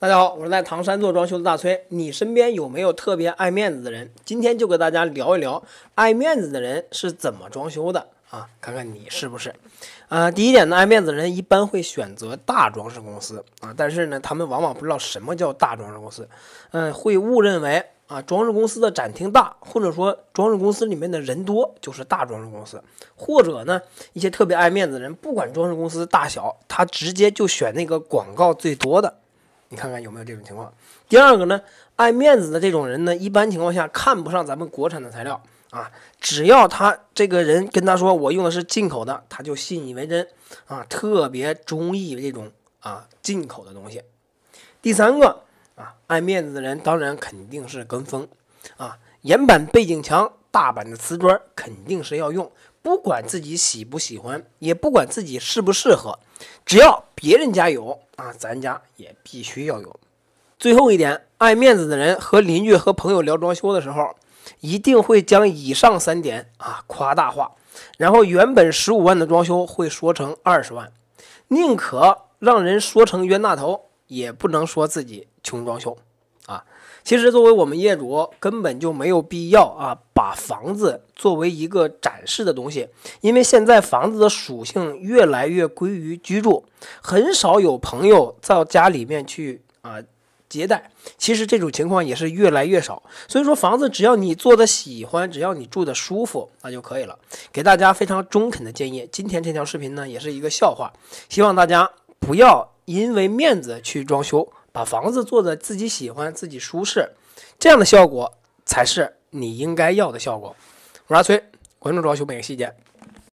大家好，我是在唐山做装修的大崔。你身边有没有特别爱面子的人？今天就给大家聊一聊爱面子的人是怎么装修的啊，看看你是不是。啊，第一点呢，爱面子的人一般会选择大装饰公司啊，但是呢，他们往往不知道什么叫大装饰公司，嗯，会误认为啊，装饰公司的展厅大，或者说装饰公司里面的人多就是大装饰公司，或者呢，一些特别爱面子的人，不管装饰公司大小，他直接就选那个广告最多的。你看看有没有这种情况？第二个呢，爱面子的这种人呢，一般情况下看不上咱们国产的材料啊，只要他这个人跟他说我用的是进口的，他就信以为真啊，特别中意这种啊进口的东西。第三个啊，爱面子的人当然肯定是跟风啊，岩板背景墙、大板的瓷砖肯定是要用。不管自己喜不喜欢，也不管自己适不适合，只要别人家有啊，咱家也必须要有。最后一点，爱面子的人和邻居和朋友聊装修的时候，一定会将以上三点啊夸大化，然后原本十五万的装修会说成二十万，宁可让人说成冤大头，也不能说自己穷装修。啊，其实作为我们业主根本就没有必要啊，把房子作为一个展示的东西，因为现在房子的属性越来越归于居住，很少有朋友到家里面去啊接待，其实这种情况也是越来越少。所以说房子只要你做的喜欢，只要你住的舒服，那就可以了。给大家非常中肯的建议，今天这条视频呢也是一个笑话，希望大家不要因为面子去装修。把房子做的自己喜欢、自己舒适，这样的效果才是你应该要的效果。我是阿崔，关注装修每个细节。